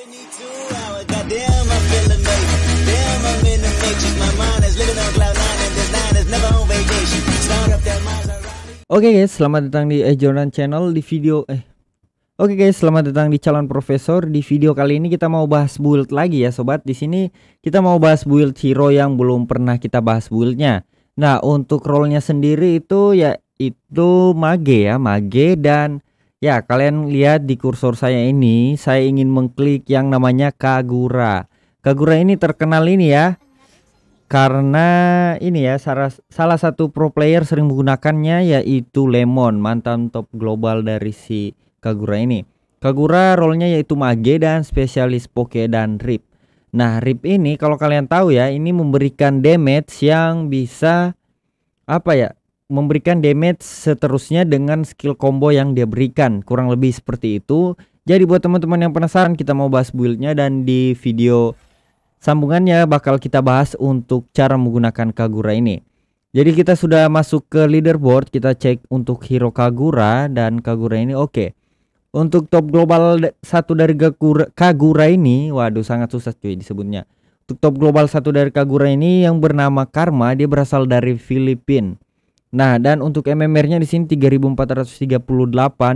Oke okay guys, selamat datang di eh Jordan Channel di video eh Oke okay guys, selamat datang di calon profesor. Di video kali ini kita mau bahas build lagi ya sobat. Di sini kita mau bahas build hero yang belum pernah kita bahas buildnya. Nah untuk role-nya sendiri itu ya itu mage ya, mage dan Ya, kalian lihat di kursor saya ini, saya ingin mengklik yang namanya Kagura. Kagura ini terkenal ini ya. Karena ini ya salah, salah satu pro player sering menggunakannya yaitu Lemon, mantan top global dari si Kagura ini. Kagura rollnya yaitu mage dan spesialis poke dan rip. Nah, rip ini kalau kalian tahu ya, ini memberikan damage yang bisa apa ya? memberikan damage seterusnya dengan skill combo yang dia berikan. Kurang lebih seperti itu. Jadi buat teman-teman yang penasaran kita mau bahas buildnya dan di video sambungannya bakal kita bahas untuk cara menggunakan Kagura ini. Jadi kita sudah masuk ke leaderboard, kita cek untuk hero Kagura dan Kagura ini oke. Okay. Untuk top global satu dari Kagura, Kagura ini, waduh sangat susah cuy disebutnya. Untuk top global satu dari Kagura ini yang bernama Karma, dia berasal dari Filipina. Nah, dan untuk MMR-nya di sini 3438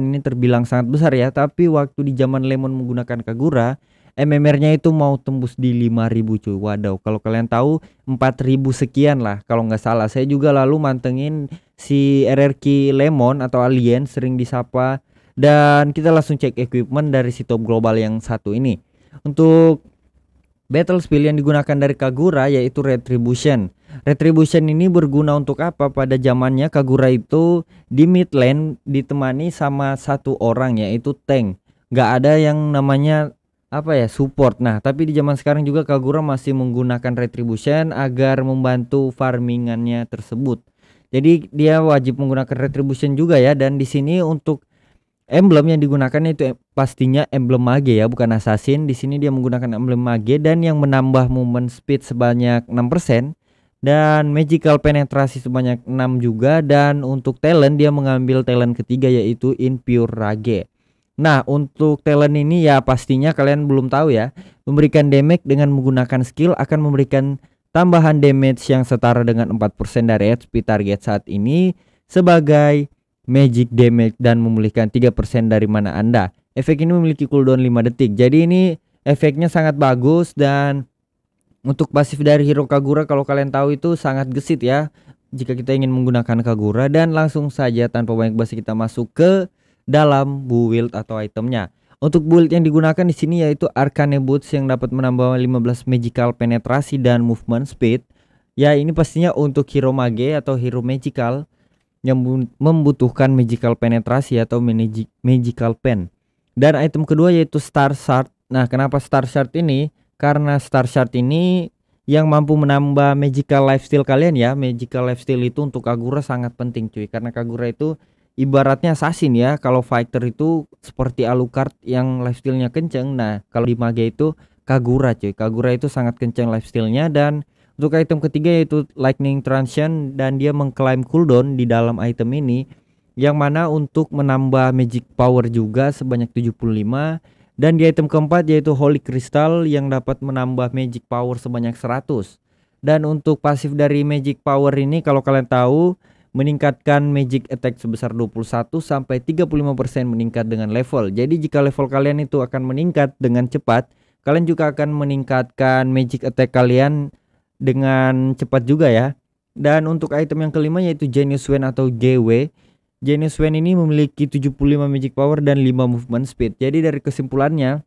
ini terbilang sangat besar ya, tapi waktu di zaman Lemon menggunakan Kagura, MMR-nya itu mau tembus di 5000 cuy. Waduh, kalau kalian tahu 4000 sekian lah kalau nggak salah. Saya juga lalu mantengin si RRQ Lemon atau Alien sering disapa dan kita langsung cek equipment dari si top global yang satu ini. Untuk Battle Spill yang digunakan dari Kagura yaitu Retribution. Retribution ini berguna untuk apa? Pada zamannya Kagura itu di mid lane ditemani sama satu orang yaitu tank. Gak ada yang namanya apa ya support. Nah, tapi di zaman sekarang juga Kagura masih menggunakan Retribution agar membantu farmingannya tersebut. Jadi dia wajib menggunakan Retribution juga ya dan di sini untuk emblem yang digunakan itu pastinya emblem mage ya, bukan assassin. Di sini dia menggunakan emblem mage dan yang menambah movement speed sebanyak 6% dan magical penetrasi sebanyak 6 juga dan untuk talent dia mengambil talent ketiga yaitu impure rage. Nah, untuk talent ini ya pastinya kalian belum tahu ya. Memberikan damage dengan menggunakan skill akan memberikan tambahan damage yang setara dengan 4% dari HP target saat ini sebagai magic damage dan memulihkan 3% dari mana Anda. Efek ini memiliki cooldown 5 detik. Jadi ini efeknya sangat bagus dan untuk pasif dari hero Kagura kalau kalian tahu itu sangat gesit ya. Jika kita ingin menggunakan Kagura dan langsung saja tanpa banyak basa kita masuk ke dalam build atau itemnya. Untuk build yang digunakan di sini yaitu Arcane Boots yang dapat menambah 15 magical penetrasi dan movement speed. Ya ini pastinya untuk hero mage atau hero magical yang membutuhkan magical penetrasi atau magical pen. Dan item kedua yaitu star shard. Nah, kenapa star shard ini? Karena star shard ini yang mampu menambah magical lifesteal kalian ya. Magical lifesteal itu untuk Kagura sangat penting cuy karena Kagura itu ibaratnya assassin ya. Kalau fighter itu seperti Alucard yang lifestealnya kenceng. Nah, kalau di mage itu Kagura cuy. Kagura itu sangat kenceng lifestealnya dan untuk item ketiga yaitu Lightning Transient dan dia mengklaim cooldown di dalam item ini yang mana untuk menambah magic power juga sebanyak 75 dan di item keempat yaitu Holy Crystal yang dapat menambah magic power sebanyak 100. Dan untuk pasif dari magic power ini kalau kalian tahu meningkatkan magic attack sebesar 21 sampai 35% meningkat dengan level. Jadi jika level kalian itu akan meningkat dengan cepat, kalian juga akan meningkatkan magic attack kalian dengan cepat juga ya. Dan untuk item yang kelima yaitu Genius Wen atau GW. Genius Wen ini memiliki 75 magic power dan 5 movement speed. Jadi dari kesimpulannya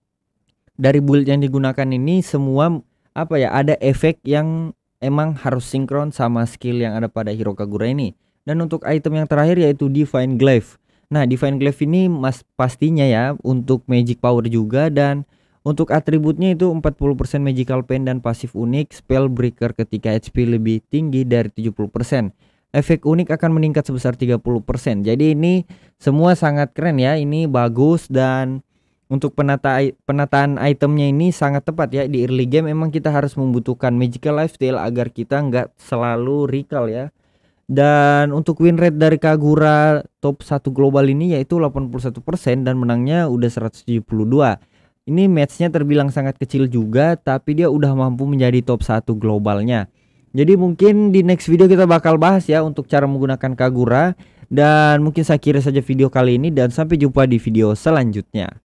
dari build yang digunakan ini semua apa ya ada efek yang emang harus sinkron sama skill yang ada pada Hero Kagura ini. Dan untuk item yang terakhir yaitu Divine Glaive. Nah, Divine Glaive ini mas pastinya ya untuk magic power juga dan untuk atributnya itu 40% magical pen dan pasif unik, spell breaker ketika HP lebih tinggi dari 70%. Efek unik akan meningkat sebesar 30%. Jadi ini semua sangat keren ya, ini bagus dan untuk penata penataan itemnya ini sangat tepat ya di early game memang kita harus membutuhkan magical lifestyle agar kita nggak selalu recall ya. Dan untuk win rate dari Kagura top 1 global ini yaitu 81% dan menangnya udah 172 ini matchnya terbilang sangat kecil juga, tapi dia udah mampu menjadi top 1 globalnya. Jadi mungkin di next video kita bakal bahas ya untuk cara menggunakan Kagura. Dan mungkin saya kira saja video kali ini dan sampai jumpa di video selanjutnya.